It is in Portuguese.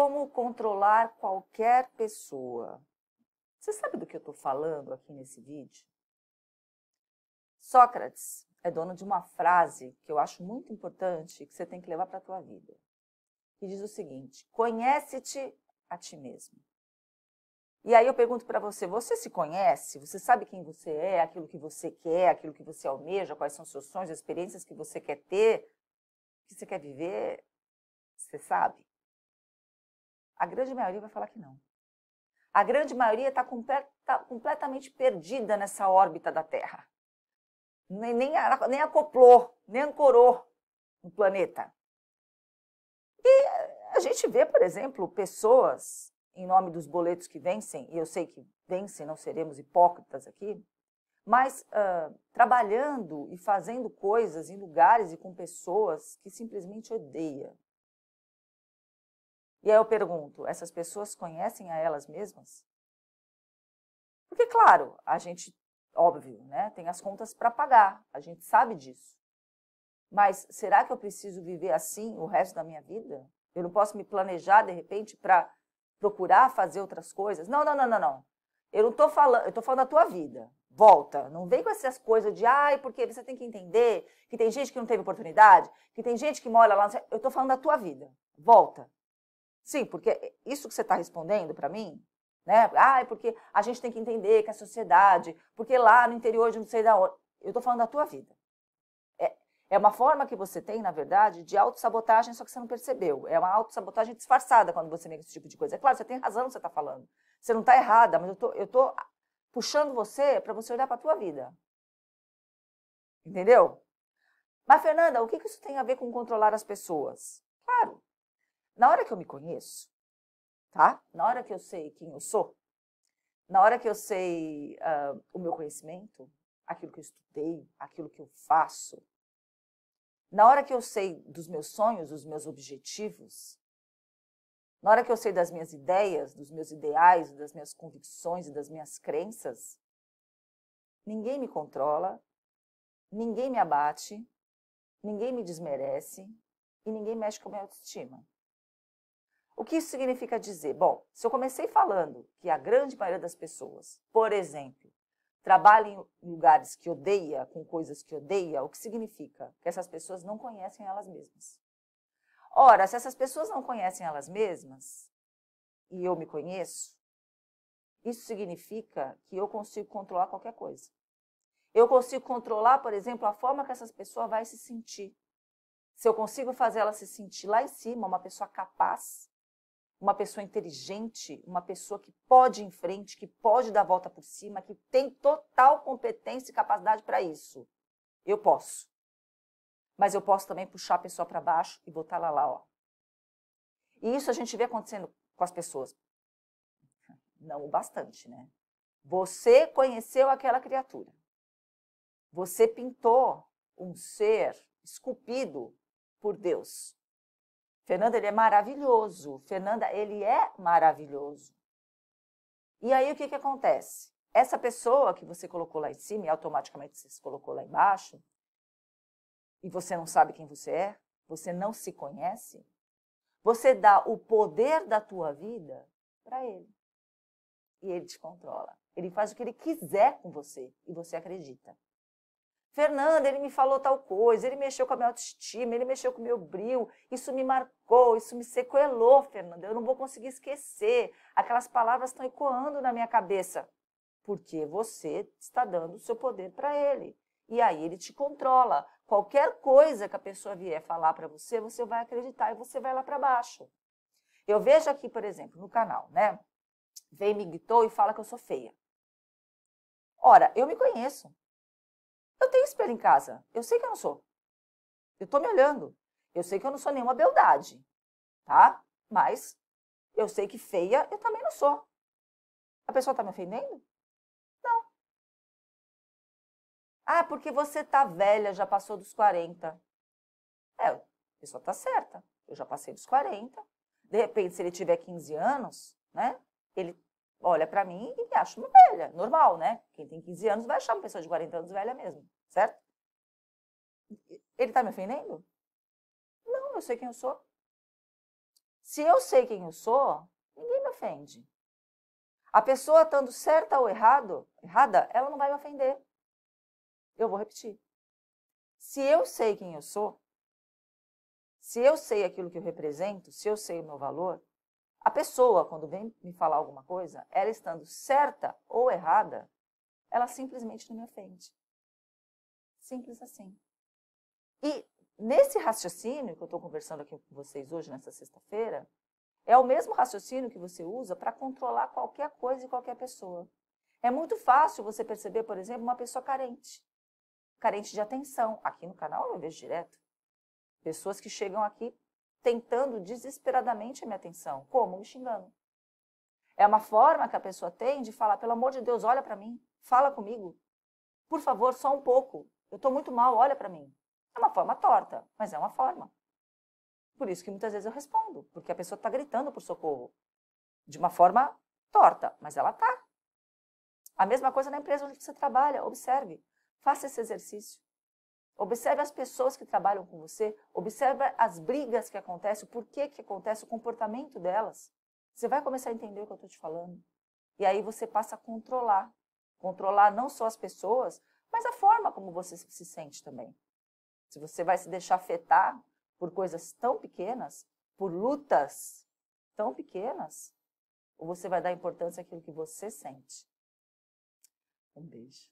como controlar qualquer pessoa. Você sabe do que eu estou falando aqui nesse vídeo? Sócrates é dono de uma frase que eu acho muito importante que você tem que levar para a tua vida. Que diz o seguinte: conhece-te a ti mesmo. E aí eu pergunto para você, você se conhece? Você sabe quem você é, aquilo que você quer, aquilo que você almeja, quais são seus sonhos, as experiências que você quer ter, que você quer viver? Você sabe? A grande maioria vai falar que não. A grande maioria está completa, tá completamente perdida nessa órbita da Terra. Nem, nem, nem acoplou, nem ancorou no planeta. E a gente vê, por exemplo, pessoas, em nome dos boletos que vencem, e eu sei que vencem, não seremos hipócritas aqui, mas uh, trabalhando e fazendo coisas em lugares e com pessoas que simplesmente odeia, e aí eu pergunto: essas pessoas conhecem a elas mesmas? Porque, claro, a gente, óbvio, né, tem as contas para pagar, a gente sabe disso. Mas será que eu preciso viver assim o resto da minha vida? Eu não posso me planejar, de repente, para procurar fazer outras coisas? Não, não, não, não, não. Eu não estou falando, eu estou falando da tua vida. Volta, não vem com essas coisas de ai, porque você tem que entender que tem gente que não teve oportunidade, que tem gente que mora lá. Eu estou falando da tua vida. Volta. Sim, porque isso que você está respondendo para mim, né? Ah, é porque a gente tem que entender que a sociedade, porque lá no interior de não sei da onde. Eu estou falando da tua vida. É, é uma forma que você tem, na verdade, de autossabotagem, só que você não percebeu. É uma autossabotagem disfarçada quando você nega esse tipo de coisa. É claro, você tem razão no que você está falando. Você não está errada, mas eu tô, eu tô puxando você para você olhar para a tua vida. Entendeu? Mas, Fernanda, o que, que isso tem a ver com controlar as pessoas? Na hora que eu me conheço, tá? Na hora que eu sei quem eu sou, na hora que eu sei uh, o meu conhecimento, aquilo que eu estudei, aquilo que eu faço, na hora que eu sei dos meus sonhos, dos meus objetivos, na hora que eu sei das minhas ideias, dos meus ideais, das minhas convicções e das minhas crenças, ninguém me controla, ninguém me abate, ninguém me desmerece e ninguém mexe com a minha autoestima. O que isso significa dizer? Bom, se eu comecei falando que a grande maioria das pessoas, por exemplo, trabalha em lugares que odeia, com coisas que odeia, o que significa? Que essas pessoas não conhecem elas mesmas. Ora, se essas pessoas não conhecem elas mesmas, e eu me conheço, isso significa que eu consigo controlar qualquer coisa. Eu consigo controlar, por exemplo, a forma que essa pessoa vai se sentir. Se eu consigo fazer ela se sentir lá em cima, uma pessoa capaz, uma pessoa inteligente, uma pessoa que pode ir em frente, que pode dar a volta por cima, que tem total competência e capacidade para isso. Eu posso. Mas eu posso também puxar a pessoa para baixo e botar ela lá, ó. E isso a gente vê acontecendo com as pessoas. Não o bastante, né? Você conheceu aquela criatura. Você pintou um ser esculpido por Deus. Fernanda, ele é maravilhoso. Fernanda, ele é maravilhoso. E aí o que, que acontece? Essa pessoa que você colocou lá em cima e automaticamente você se colocou lá embaixo, e você não sabe quem você é, você não se conhece, você dá o poder da tua vida para ele. E ele te controla. Ele faz o que ele quiser com você e você acredita. Fernanda, ele me falou tal coisa, ele mexeu com a minha autoestima, ele mexeu com o meu brilho, isso me marcou, isso me sequelou, Fernanda. Eu não vou conseguir esquecer. Aquelas palavras estão ecoando na minha cabeça. Porque você está dando o seu poder para ele. E aí ele te controla. Qualquer coisa que a pessoa vier falar para você, você vai acreditar e você vai lá para baixo. Eu vejo aqui, por exemplo, no canal, né? Vem, me gritou e fala que eu sou feia. Ora, eu me conheço. Eu tenho espelho em casa. Eu sei que eu não sou. Eu tô me olhando. Eu sei que eu não sou nenhuma beldade, tá? Mas eu sei que feia eu também não sou. A pessoa tá me ofendendo? Não. Ah, porque você tá velha, já passou dos 40. É, a pessoa tá certa. Eu já passei dos 40. De repente, se ele tiver 15 anos, né? Ele olha para mim e me acha uma velha. Normal, né? Quem tem 15 anos vai achar uma pessoa de 40 anos velha mesmo, certo? Ele tá me ofendendo? Não, eu sei quem eu sou. Se eu sei quem eu sou, ninguém me ofende. A pessoa estando certa ou errado, errada, ela não vai me ofender. Eu vou repetir. Se eu sei quem eu sou, se eu sei aquilo que eu represento, se eu sei o meu valor, a pessoa, quando vem me falar alguma coisa, ela estando certa ou errada, ela simplesmente não me ofende. Simples assim. E nesse raciocínio que eu estou conversando aqui com vocês hoje, nessa sexta-feira, é o mesmo raciocínio que você usa para controlar qualquer coisa e qualquer pessoa. É muito fácil você perceber, por exemplo, uma pessoa carente, carente de atenção. Aqui no canal eu vejo direto. Pessoas que chegam aqui tentando desesperadamente a minha atenção. Como? Me xingando. É uma forma que a pessoa tem de falar: pelo amor de Deus, olha para mim, fala comigo. Por favor, só um pouco. Eu estou muito mal, olha para mim. É uma forma torta, mas é uma forma. Por isso que muitas vezes eu respondo, porque a pessoa está gritando por socorro. De uma forma torta, mas ela está. A mesma coisa na empresa onde você trabalha, observe. Faça esse exercício. Observe as pessoas que trabalham com você, observe as brigas que acontecem, o porquê que acontece, o comportamento delas. Você vai começar a entender o que eu estou te falando. E aí você passa a controlar. Controlar não só as pessoas, mas a forma como você se sente também. Se você vai se deixar afetar por coisas tão pequenas, por lutas tão pequenas, ou você vai dar importância àquilo que você sente. Um beijo.